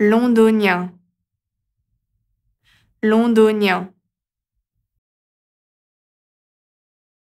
londonien londonien